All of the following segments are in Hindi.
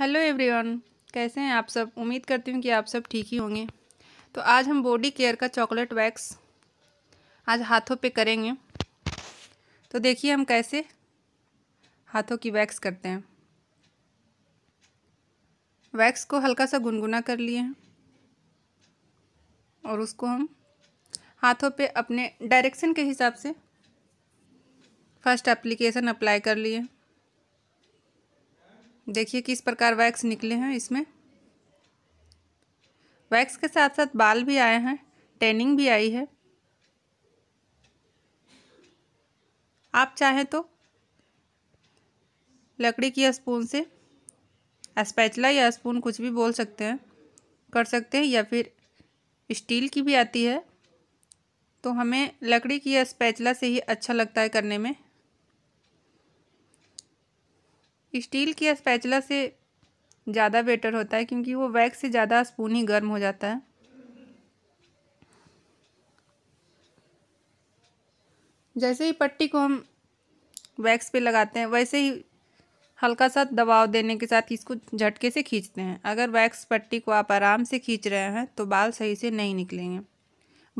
हेलो एवरीवन कैसे हैं आप सब उम्मीद करती हूँ कि आप सब ठीक ही होंगे तो आज हम बॉडी केयर का चॉकलेट वैक्स आज हाथों पे करेंगे तो देखिए हम कैसे हाथों की वैक्स करते हैं वैक्स को हल्का सा गुनगुना कर लिए हैं और उसको हम हाथों पे अपने डायरेक्शन के हिसाब से फर्स्ट एप्लीकेशन अप्लाई कर लिए देखिए किस प्रकार वैक्स निकले हैं इसमें वैक्स के साथ साथ बाल भी आए हैं टेनिंग भी आई है आप चाहें तो लकड़ी की स्पून से स्पैचला या स्पून कुछ भी बोल सकते हैं कर सकते हैं या फिर स्टील की भी आती है तो हमें लकड़ी की या स्पैचला से ही अच्छा लगता है करने में स्टील की स्पैचला से ज़्यादा बेटर होता है क्योंकि वो वैक्स से ज़्यादा स्पून ही गर्म हो जाता है जैसे ही पट्टी को हम वैक्स पे लगाते हैं वैसे ही हल्का सा दबाव देने के साथ इसको झटके से खींचते हैं अगर वैक्स पट्टी को आप आराम से खींच रहे हैं तो बाल सही से नहीं निकलेंगे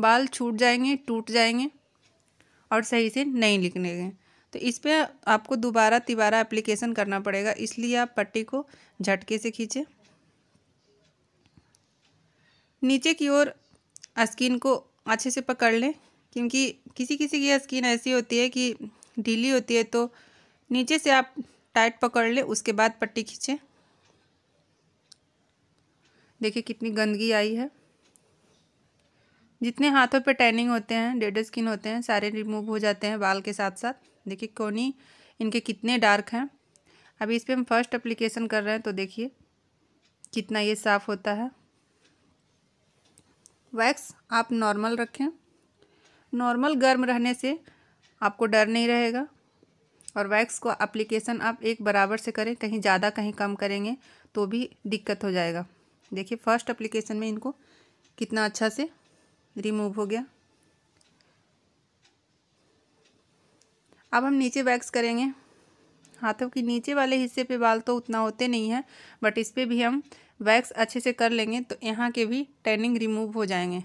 बाल छूट जाएंगे टूट जाएंगे और सही से नहीं निकलेंगे तो इस पर आपको दोबारा तिबारा एप्लीकेशन करना पड़ेगा इसलिए आप पट्टी को झटके से खींचें नीचे की ओर स्किन को अच्छे से पकड़ लें क्योंकि किसी किसी की स्किन ऐसी होती है कि ढीली होती है तो नीचे से आप टाइट पकड़ लें उसके बाद पट्टी खींचें देखिए कितनी गंदगी आई है जितने हाथों पे टैनिंग होते हैं डेड स्किन होते हैं सारे रिमूव हो जाते हैं बाल के साथ साथ देखिए कोनी इनके कितने डार्क हैं अभी इस पर हम फर्स्ट अप्लीकेशन कर रहे हैं तो देखिए कितना ये साफ़ होता है वैक्स आप नॉर्मल रखें नॉर्मल गर्म रहने से आपको डर नहीं रहेगा और वैक्स को अप्लीकेशन आप एक बराबर से करें कहीं ज़्यादा कहीं कम करेंगे तो भी दिक्कत हो जाएगा देखिए फर्स्ट अप्लीकेशन में इनको कितना अच्छा से रिमूव हो गया अब हम नीचे वैक्स करेंगे हाथों के नीचे वाले हिस्से पे बाल तो उतना होते नहीं हैं बट इस पर भी हम वैक्स अच्छे से कर लेंगे तो यहाँ के भी टर्निंग रिमूव हो जाएंगे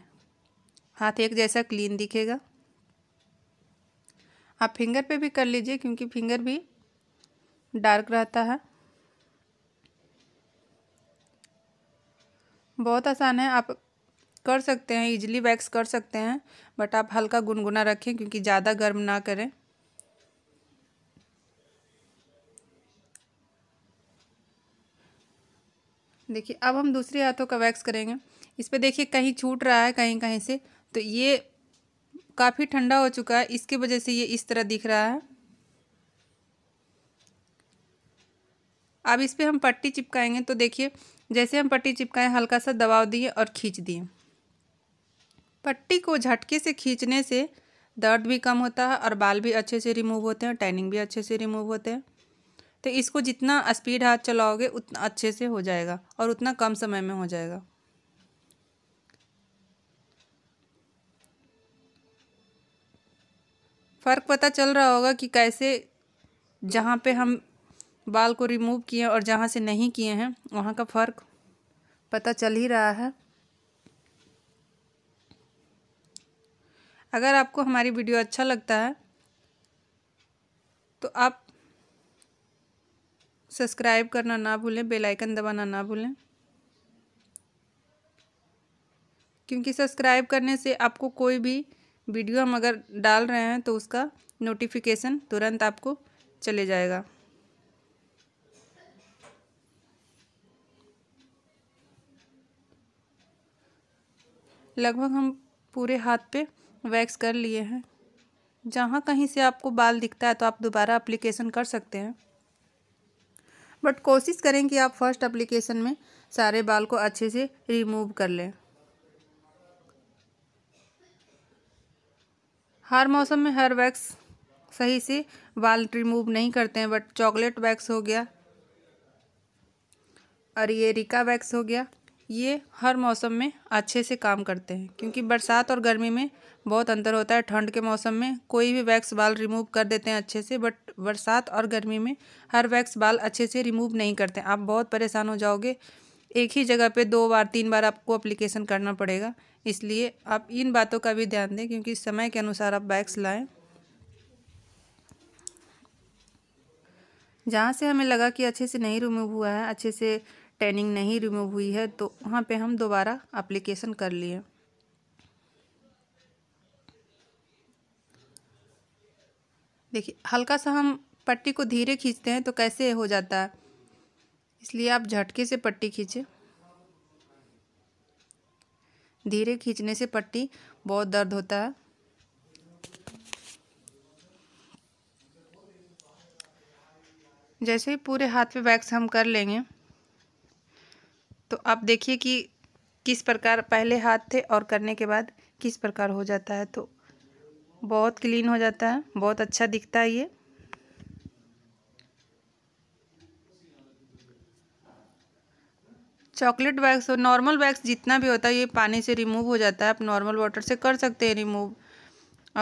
हाथ एक जैसा क्लीन दिखेगा आप फिंगर पे भी कर लीजिए क्योंकि फिंगर भी डार्क रहता है बहुत आसान है आप कर सकते हैं इजली वैक्स कर सकते हैं बट आप हल्का गुनगुना रखें क्योंकि ज़्यादा गर्म ना करें देखिए अब हम दूसरे हाथों का वैक्स करेंगे इस पर देखिए कहीं छूट रहा है कहीं कहीं से तो ये काफ़ी ठंडा हो चुका है इसकी वजह से ये इस तरह दिख रहा है अब इस पर हम पट्टी चिपकाएंगे तो देखिए जैसे हम पट्टी चिपकाएं हल्का सा दबाव दिए और खींच दिए पट्टी को झटके से खींचने से दर्द भी कम होता है और बाल भी अच्छे से रिमूव होते हैं टैनिंग भी अच्छे से रिमूव होते हैं तो इसको जितना स्पीड हाथ चलाओगे उतना अच्छे से हो जाएगा और उतना कम समय में हो जाएगा फ़र्क पता चल रहा होगा कि कैसे जहाँ पे हम बाल को रिमूव किए और जहाँ से नहीं किए हैं वहाँ का फ़र्क पता चल ही रहा है अगर आपको हमारी वीडियो अच्छा लगता है तो आप सब्सक्राइब करना ना भूलें बेल आइकन दबाना ना भूलें क्योंकि सब्सक्राइब करने से आपको कोई भी वीडियो हम अगर डाल रहे हैं तो उसका नोटिफिकेशन तुरंत आपको चले जाएगा लगभग हम पूरे हाथ पे वैक्स कर लिए हैं जहाँ कहीं से आपको बाल दिखता है तो आप दोबारा अप्लीकेशन कर सकते हैं बट कोशिश करें कि आप फर्स्ट अप्लीकेशन में सारे बाल को अच्छे से रिमूव कर लें हर मौसम में हर वैक्स सही से बाल रिमूव नहीं करते हैं बट चॉकलेट वैक्स हो गया और ये रिका वैक्स हो गया ये हर मौसम में अच्छे से काम करते हैं क्योंकि बरसात और गर्मी में बहुत अंतर होता है ठंड के मौसम में कोई भी वैक्स बाल रिमूव कर देते हैं अच्छे से बट बरसात और गर्मी में हर वैक्स बाल अच्छे से रिमूव नहीं करते आप बहुत परेशान हो जाओगे एक ही जगह पे दो बार तीन बार आपको अप्लीकेशन करना पड़ेगा इसलिए आप इन बातों का भी ध्यान दें क्योंकि समय के अनुसार आप वैक्स लाएँ जहाँ से हमें लगा कि अच्छे से नहीं रिमूव हुआ है अच्छे से टैनिंग नहीं रिमूव हुई है तो वहाँ पे हम दोबारा अप्लीकेशन कर लिए देखिए हल्का सा हम पट्टी को धीरे खींचते हैं तो कैसे हो जाता है इसलिए आप झटके से पट्टी खींचे धीरे खींचने से पट्टी बहुत दर्द होता है जैसे ही पूरे हाथ पे वैक्स हम कर लेंगे तो आप देखिए कि किस प्रकार पहले हाथ थे और करने के बाद किस प्रकार हो जाता है तो बहुत क्लीन हो जाता है बहुत अच्छा दिखता है ये चॉकलेट वैक्स और नॉर्मल वैक्स जितना भी होता है ये पानी से रिमूव हो जाता है आप नॉर्मल वाटर से कर सकते हैं रिमूव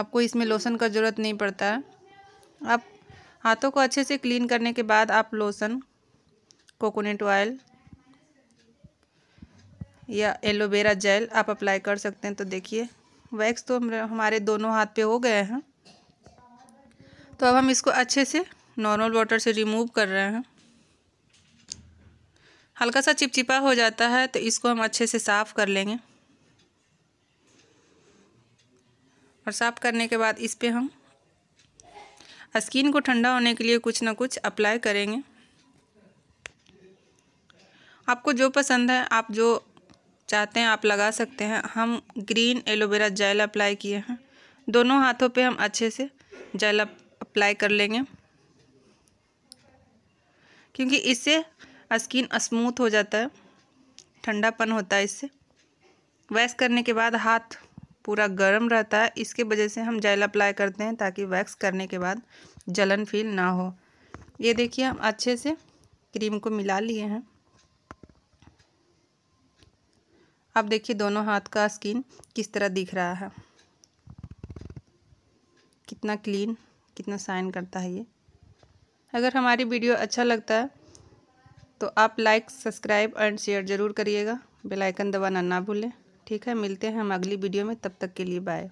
आपको इसमें लोशन का ज़रूरत नहीं पड़ता है आप हाथों को अच्छे से क्लीन करने के बाद आप लोशन कोकोनट ऑयल या एलोवेरा जेल आप अप्लाई कर सकते हैं तो देखिए वैक्स तो हमारे दोनों हाथ पे हो गए हैं तो अब हम इसको अच्छे से नॉर्मल वाटर से रिमूव कर रहे हैं हल्का सा चिपचिपा हो जाता है तो इसको हम अच्छे से साफ़ कर लेंगे और साफ़ करने के बाद इस पर हम स्किन को ठंडा होने के लिए कुछ ना कुछ अप्लाई करेंगे आपको जो पसंद है आप जो चाहते हैं आप लगा सकते हैं हम ग्रीन एलोवेरा जेल अप्लाई किए हैं दोनों हाथों पे हम अच्छे से जेल अप्लाई कर लेंगे क्योंकि इससे स्किन स्मूथ हो जाता है ठंडापन होता है इससे वैस करने के बाद हाथ पूरा गर्म रहता है इसके वजह से हम जेल अप्लाई करते हैं ताकि वैक्स करने के बाद जलन फील ना हो ये देखिए हम अच्छे से क्रीम को मिला लिए हैं अब देखिए दोनों हाथ का स्किन किस तरह दिख रहा है कितना क्लीन कितना साइन करता है ये अगर हमारी वीडियो अच्छा लगता है तो आप लाइक सब्सक्राइब एंड शेयर ज़रूर करिएगा बेल आइकन दबाना ना भूलें ठीक है मिलते हैं हम अगली वीडियो में तब तक के लिए बाय